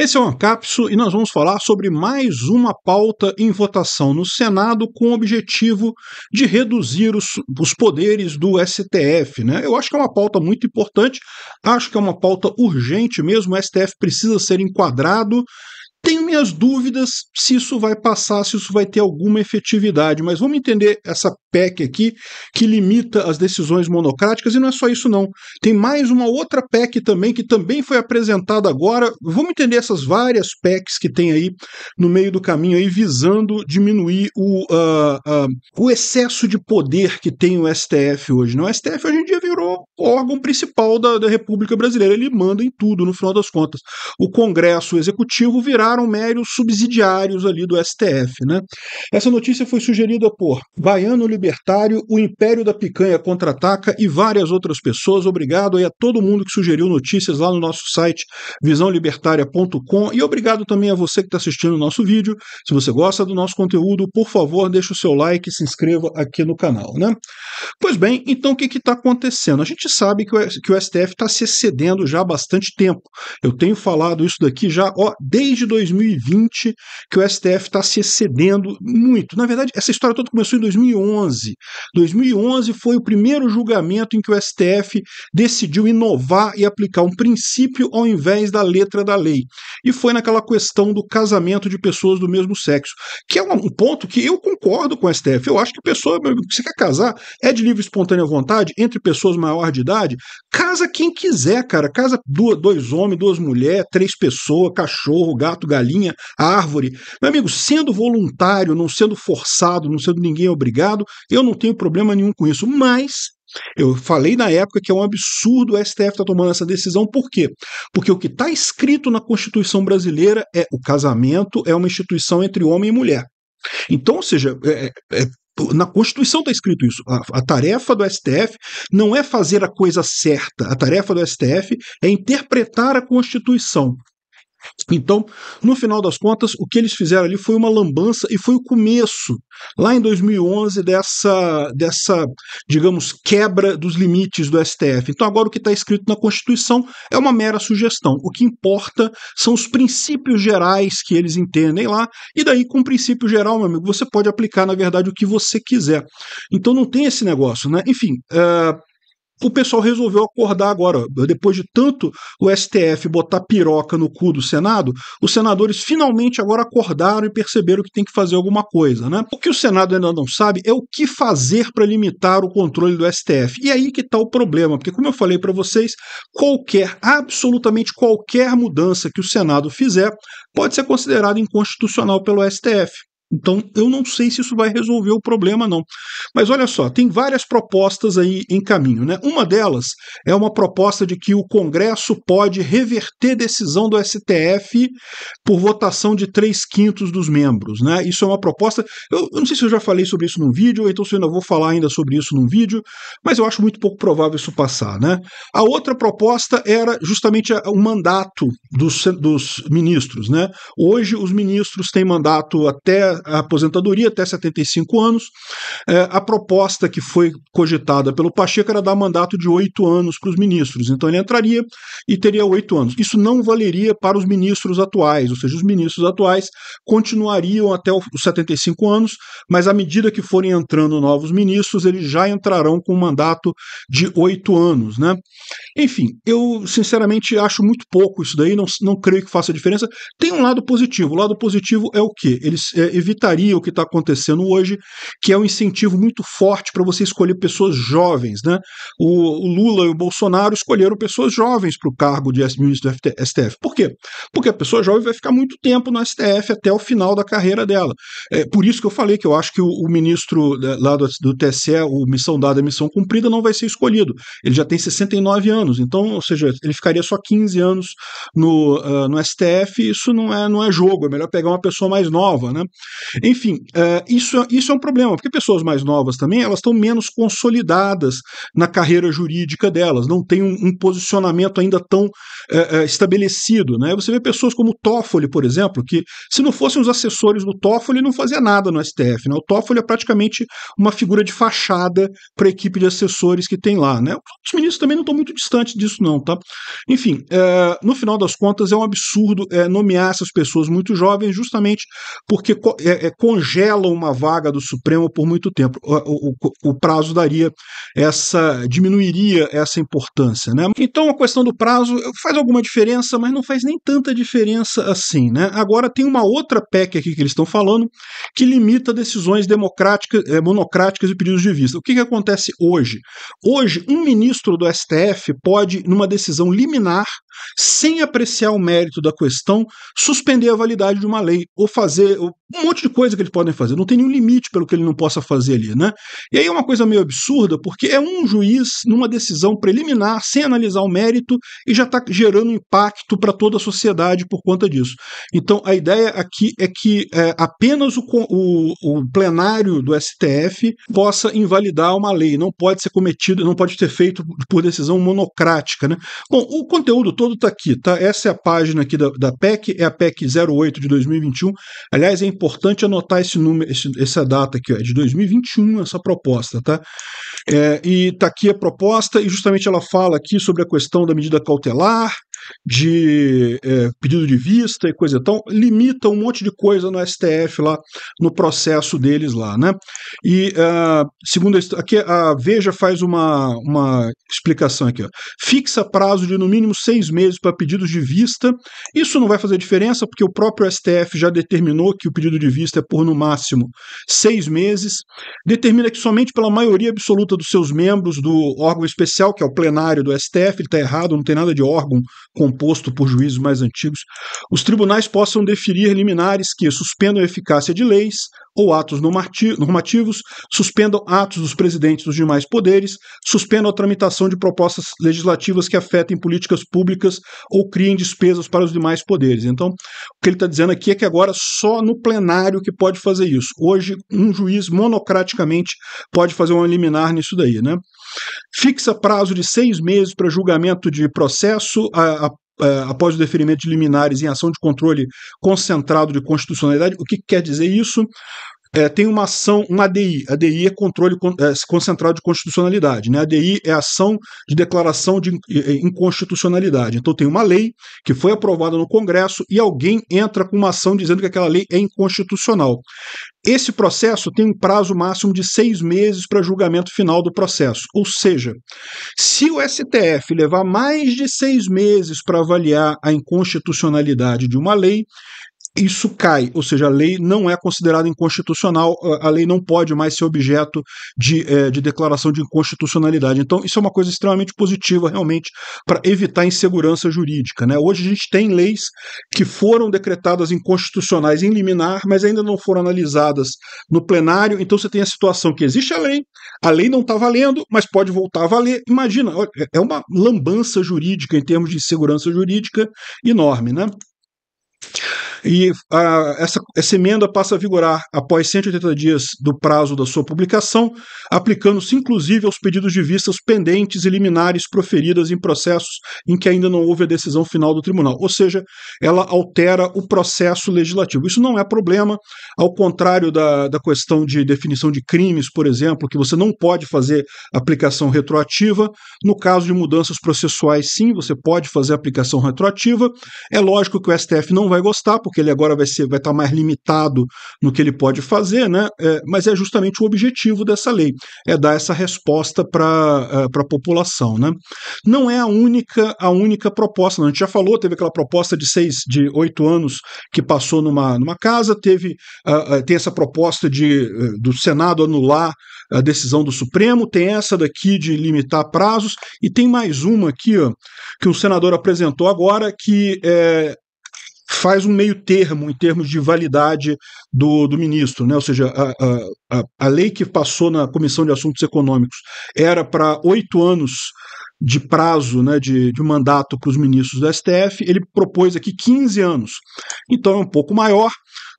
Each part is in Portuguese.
Esse é o Ancapso e nós vamos falar sobre mais uma pauta em votação no Senado com o objetivo de reduzir os, os poderes do STF. Né? Eu acho que é uma pauta muito importante, acho que é uma pauta urgente mesmo, o STF precisa ser enquadrado tenho minhas dúvidas se isso vai passar, se isso vai ter alguma efetividade, mas vamos entender essa PEC aqui que limita as decisões monocráticas e não é só isso não. Tem mais uma outra PEC também que também foi apresentada agora. Vamos entender essas várias PECs que tem aí no meio do caminho aí visando diminuir o, uh, uh, o excesso de poder que tem o STF hoje. Não, o STF hoje em dia virou órgão principal da, da República Brasileira. Ele manda em tudo, no final das contas. O Congresso, o Executivo virá viraram meros subsidiários ali do STF. Né? Essa notícia foi sugerida por Baiano Libertário, o Império da Picanha Contra-Ataca e várias outras pessoas. Obrigado aí a todo mundo que sugeriu notícias lá no nosso site visãolibertária.com e obrigado também a você que está assistindo o nosso vídeo. Se você gosta do nosso conteúdo, por favor, deixe o seu like e se inscreva aqui no canal. Né? Pois bem, então o que está acontecendo? A gente sabe que o, que o STF está se excedendo já há bastante tempo. Eu tenho falado isso daqui já ó, desde 2000 2020 que o STF está se excedendo muito. Na verdade, essa história toda começou em 2011. 2011 foi o primeiro julgamento em que o STF decidiu inovar e aplicar um princípio ao invés da letra da lei. E foi naquela questão do casamento de pessoas do mesmo sexo, que é um ponto que eu concordo com o STF. Eu acho que pessoa que você quer casar é de livre e espontânea vontade entre pessoas maior de idade, casa quem quiser, cara. Casa dois homens, duas mulheres, três pessoas, cachorro, gato, galinha, a árvore. Meu amigo, sendo voluntário, não sendo forçado, não sendo ninguém obrigado, eu não tenho problema nenhum com isso. Mas eu falei na época que é um absurdo o STF estar tá tomando essa decisão, por quê? Porque o que está escrito na Constituição brasileira é o casamento é uma instituição entre homem e mulher. Então, ou seja, é, é, é na Constituição está escrito isso. A, a, tarefa do STF não é fazer a coisa certa. A tarefa do STF é interpretar a Constituição. Então, no final das contas, o que eles fizeram ali foi uma lambança e foi o começo, lá em 2011, dessa, dessa digamos, quebra dos limites do STF. Então, agora o que está escrito na Constituição é uma mera sugestão. O que importa são os princípios gerais que eles entendem lá, e daí, com o princípio geral, meu amigo, você pode aplicar, na verdade, o que você quiser. Então, não tem esse negócio, né? Enfim. Uh o pessoal resolveu acordar agora. Depois de tanto o STF botar piroca no cu do Senado, os senadores finalmente agora acordaram e perceberam que tem que fazer alguma coisa, né? O que o Senado ainda não sabe é o que fazer para limitar o controle do STF. E aí que está o problema, porque como eu falei para vocês, qualquer, absolutamente qualquer mudança que o Senado fizer pode ser considerada inconstitucional pelo STF. Então, eu não sei se isso vai resolver o problema, não. Mas olha só, tem várias propostas aí em caminho, né? Uma delas é uma proposta de que o Congresso pode reverter decisão do STF por votação de três quintos dos membros, né? Isso é uma proposta. Eu, eu não sei se eu já falei sobre isso num vídeo, ou então se eu ainda vou falar ainda sobre isso num vídeo, mas eu acho muito pouco provável isso passar, né? A outra proposta era justamente o mandato dos, dos ministros, né? Hoje, os ministros têm mandato até a aposentadoria até 75 anos. É, a proposta que foi cogitada pelo Pacheco era dar mandato de oito anos para os ministros. Então ele entraria e teria oito anos. Isso não valeria para os ministros atuais, ou seja, os ministros atuais continuariam até os 75 anos, mas à medida que forem entrando novos ministros, eles já entrarão com um mandato de oito anos. Né? Enfim, eu sinceramente acho muito pouco isso daí, não, não creio que faça diferença. Tem um lado positivo. O lado positivo é o que Eles é, evitaria o que está acontecendo hoje, que é um incentivo muito forte para você escolher pessoas jovens. Né? O, o, Lula e o Bolsonaro escolheram pessoas jovens para o cargo de ministro do STF. Por quê? Porque a pessoa jovem vai ficar muito tempo no STF até o final da carreira dela. É por isso que eu falei que eu acho que o, o ministro né, lá do, do TSE, o missão dada, missão cumprida, não vai ser escolhido. Ele já tem 69 anos, então, ou seja, ele ficaria só 15 anos no, uh, no STF, isso não é, não é jogo, é melhor pegar uma pessoa mais nova, né? Enfim, uh, isso, é, isso é um problema, porque pessoas mais novas também, elas estão menos consolidadas na carreira jurídica delas, não tem um, um posicionamento ainda tão uh, estabelecido. Né? Você vê pessoas como o Toffoli, por exemplo, que se não fossem os assessores do Toffoli, não fazia nada no STF. Né? O Toffoli é praticamente uma figura de fachada para a equipe de assessores que tem lá. Né? Os ministros também não estão muito distantes disso, não. tá? Enfim, uh, no final das contas, é um absurdo nomear essas pessoas muito jovens, justamente porque é, é, uma vaga do Supremo por muito tempo. O, o, o, prazo daria essa diminuiria essa importância, né? Então a questão do prazo faz alguma diferença, mas não faz nem tanta diferença assim, né? Agora tem uma outra PEC aqui que eles estão falando que limita decisões democráticas, é, monocráticas e pedidos de vista. O que, que acontece hoje? Hoje um ministro do STF pode, numa decisão liminar, sem apreciar o mérito da questão, suspender a validade de uma lei ou fazer monte de coisa que eles podem fazer, não tem nenhum limite pelo que ele não possa fazer ali, né? E aí é uma coisa meio absurda, porque é um juiz numa decisão preliminar, sem analisar o mérito, e já está gerando impacto para toda a sociedade por conta disso. Então a ideia aqui é que é, apenas o, o, o plenário do STF possa invalidar uma lei, não pode ser cometido, não pode ser feito por decisão monocrática, né? Bom, o conteúdo todo está aqui, tá? Essa é a página aqui da, da PEC, é a PEC 08 de 2021. Aliás, é importante importante anotar esse número, esse, essa data aqui, ó, é de 2021, essa proposta, tá? É, e está aqui a proposta, e justamente ela fala aqui sobre a questão da medida cautelar, de é, pedido de vista e coisa. Então, limita um monte de coisa no STF lá, no processo deles lá, né? E, uh, segundo aqui, a Veja faz uma, uma explicação aqui, ó. Fixa prazo de no mínimo seis meses para pedidos de vista. Isso não vai fazer diferença, porque o próprio STF já determinou que o pedido de vista é por no máximo seis meses. Determina que somente pela maioria absoluta dos seus membros do órgão especial, que é o plenário do STF, ele está errado, não tem nada de órgão composto por juízes mais antigos, os tribunais possam deferir liminares que suspendam a eficácia de leis ou atos normativos, suspendam atos dos presidentes dos demais poderes, suspendam a tramitação de propostas legislativas que afetem políticas públicas ou criem despesas para os demais poderes. Então, o que ele está dizendo aqui é que agora só no plenário que pode fazer isso. Hoje, um juiz monocraticamente pode fazer uma liminar nisso daí, né? Fixa prazo de seis meses para julgamento de processo a, a, a, após o deferimento de liminares em ação de controle concentrado de constitucionalidade. O que, que quer dizer isso? é, tem uma ação, uma ADI. ADI é controle é, concentrado de constitucionalidade. Né? ADI é ação de declaração de é, é, inconstitucionalidade. Então tem uma lei que foi aprovada no Congresso e alguém entra com uma ação dizendo que aquela lei é inconstitucional. Esse processo tem um prazo máximo de seis meses para julgamento final do processo. Ou seja, se o STF levar mais de seis meses para avaliar a inconstitucionalidade de uma lei, isso cai, ou seja, a lei não é considerada inconstitucional, a lei não pode mais ser objeto de, é, de declaração de inconstitucionalidade. Então, isso é uma coisa extremamente positiva, realmente, para evitar insegurança jurídica. Né? Hoje a gente tem leis que foram decretadas inconstitucionais em liminar, mas ainda não foram analisadas no plenário. Então, você tem a situação que existe a lei, a lei não está valendo, mas pode voltar a valer. Imagina, é, é uma lambança jurídica em termos de insegurança jurídica enorme. Né? E a, ah, essa, essa emenda passa a vigorar após 180 dias do prazo da sua publicação, aplicando-se inclusive aos pedidos de vistas pendentes e liminares proferidas em processos em que ainda não houve a decisão final do tribunal. Ou seja, ela altera o processo legislativo. Isso não é problema, ao contrário da, da questão de definição de crimes, por exemplo, que você não pode fazer aplicação retroativa. No caso de mudanças processuais, sim, você pode fazer aplicação retroativa. É lógico que o STF não vai gostar, porque ele agora vai ser, vai estar tá mais limitado no que ele pode fazer, né? É, mas é justamente o objetivo dessa lei, é dar essa resposta para é, a população, né? Não é a única a única proposta. A gente já falou, teve aquela proposta de seis, de oito anos que passou numa, numa casa, teve uh, tem essa proposta de, eh, do Senado anular a decisão do Supremo, tem essa daqui de limitar prazos e tem mais uma aqui ó, que um senador apresentou agora que é, faz um meio termo em termos de validade do, do ministro, né? ou seja, a, a, a lei que passou na Comissão de Assuntos Econômicos era para oito anos de prazo né, de, de mandato para os ministros do STF, ele propôs aqui 15 anos. Então é um pouco maior,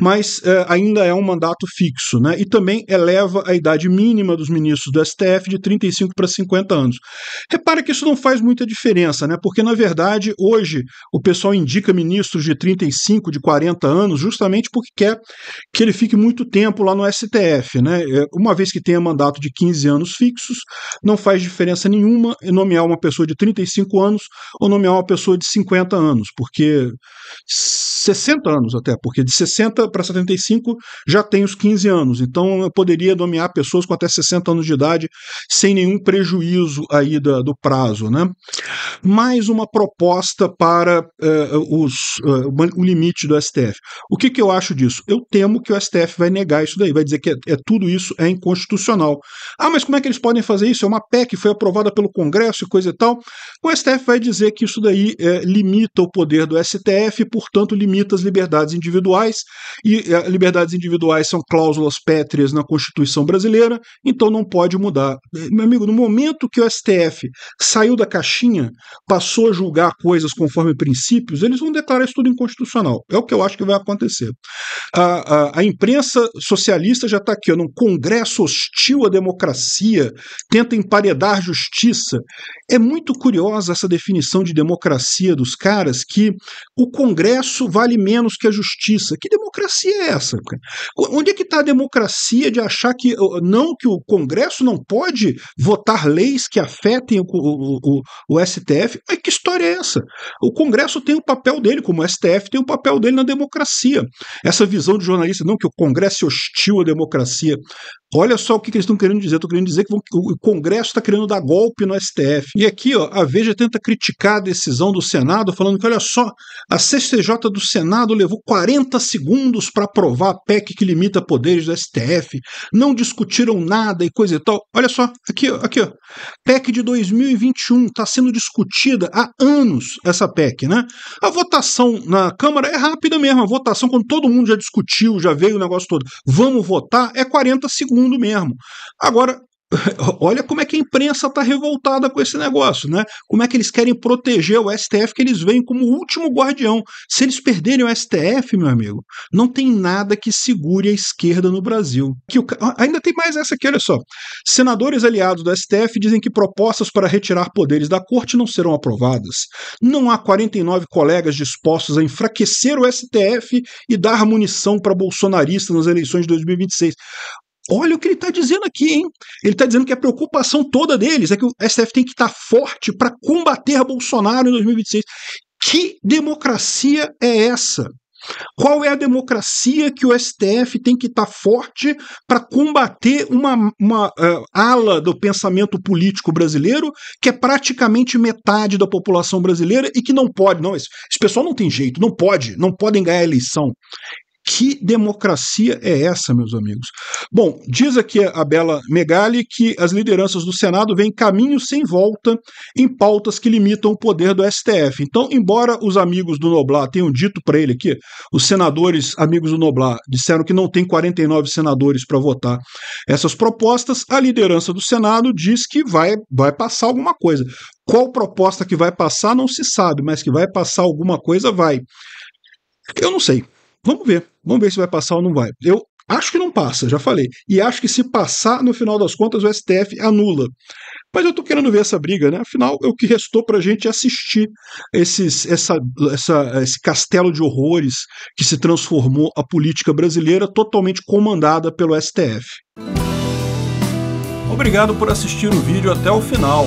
mas é, ainda é um mandato fixo, né? E também eleva a idade mínima dos ministros do STF de 35 para 50 anos. Repara que isso não faz muita diferença, né? Porque na verdade hoje o pessoal indica ministros de 35, de 40 anos, justamente porque quer que ele fique muito tempo lá no STF, né? É, uma vez que tenha mandato de 15 anos fixos, não faz diferença nenhuma nomear uma pessoa de 35 anos ou nomear uma pessoa de 50 anos, porque 60 anos até, porque de 60 para 75 já tem os 15 anos. Então eu poderia nomear pessoas com até 60 anos de idade sem nenhum prejuízo aí do prazo. Né? Mais uma proposta para uh, os, uh, o limite do STF. O que, que eu acho disso? Eu temo que o STF vai negar isso daí, vai dizer que é, é tudo isso é inconstitucional. Ah, mas como é que eles podem fazer isso? É uma PEC, que foi aprovada pelo Congresso e coisa e tal. O STF vai dizer que isso daí é, limita o poder do STF, portanto, limita as liberdades individuais e eh, liberdades individuais são cláusulas pétreas na Constituição brasileira, então não pode mudar. Eh, meu amigo, no momento que o STF saiu da caixinha, passou a julgar coisas conforme princípios, eles vão declarar isso tudo inconstitucional. É o que eu acho que vai acontecer. A, a, a imprensa socialista já está aqui, num congresso hostil à democracia, tenta emparedar justiça. É muito curiosa essa definição de democracia dos caras que o Congresso vale menos que a justiça. Que democracia? democracia é essa? Onde é que está a democracia de achar que não que o Congresso não pode votar leis que afetem o, o, o, o STF? Mas que história é essa? O Congresso tem o papel dele, como o STF tem o papel dele na democracia. Essa visão de jornalista, não que o Congresso é hostil à democracia. Olha só o que, eles estão querendo dizer. Estão querendo dizer que, que o Congresso está querendo dar golpe no STF. E aqui, ó, a Veja tenta criticar a decisão do Senado, falando que, olha só, a CCJ do Senado levou 40 segundos para aprovar a PEC que limita poderes do STF. Não discutiram nada e coisa e tal. Olha só, aqui, ó, aqui, ó. PEC de 2021 está sendo discutida há anos essa PEC, né? A votação na Câmara é rápida mesmo. A votação, quando todo mundo já discutiu, já veio o negócio todo, vamos votar, é 40 segundos fundo mesmo. Agora, Olha como é que a imprensa está revoltada com esse negócio, né? Como é que eles querem proteger o STF que eles veem como o último guardião. Se eles perderem o STF, meu amigo, não tem nada que segure a esquerda no Brasil. Que o... Ainda tem mais essa aqui, olha só. Senadores aliados do STF dizem que propostas para retirar poderes da corte não serão aprovadas. Não há 49 colegas dispostos a enfraquecer o STF e dar munição para bolsonaristas nas eleições de 2026. Olha o que ele está dizendo aqui, hein? Ele está dizendo que a preocupação toda deles é que o STF tem que estar tá forte para combater Bolsonaro em 2026. Que democracia é essa? Qual é a democracia que o STF tem que estar tá forte para combater uma, uma uh, ala do pensamento político brasileiro que é praticamente metade da população brasileira e que não pode, não, esse, esse pessoal não tem jeito, não pode, não podem ganhar a eleição. Que democracia é essa, meus amigos? Bom, diz aqui a Bela Megali que as lideranças do Senado veem caminhos sem volta em pautas que limitam o poder do STF. Então, embora os amigos do Noblar tenham dito para ele que os senadores amigos do Noblar disseram que não tem 49 senadores para votar essas propostas, a liderança do Senado diz que vai, vai passar alguma coisa. Qual proposta que vai passar não se sabe, mas que vai passar alguma coisa vai. Eu não sei. Vamos ver. Vamos ver se vai passar ou não vai. Eu acho que não passa, já falei. E acho que se passar, no final das contas, o STF anula. Mas eu tô querendo ver essa briga, né? Afinal, o que restou pra gente é assistir esses, essa, essa, esse castelo de horrores que se transformou a política brasileira totalmente comandada pelo STF. Obrigado por assistir o vídeo até o final.